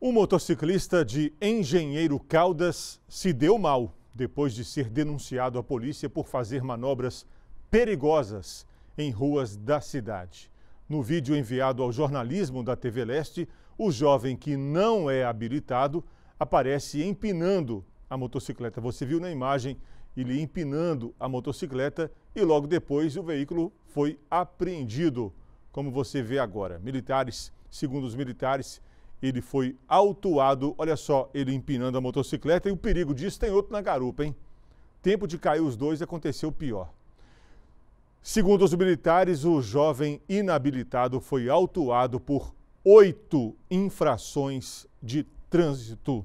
Um motociclista de Engenheiro Caldas se deu mal depois de ser denunciado à polícia por fazer manobras perigosas em ruas da cidade. No vídeo enviado ao jornalismo da TV Leste, o jovem que não é habilitado aparece empinando a motocicleta. Você viu na imagem ele empinando a motocicleta e logo depois o veículo foi apreendido, como você vê agora. Militares, segundo os militares, ele foi autuado. Olha só, ele empinando a motocicleta e o perigo disso tem outro na garupa, hein? Tempo de cair os dois e aconteceu pior. Segundo os militares, o jovem inabilitado foi autuado por oito infrações de trânsito.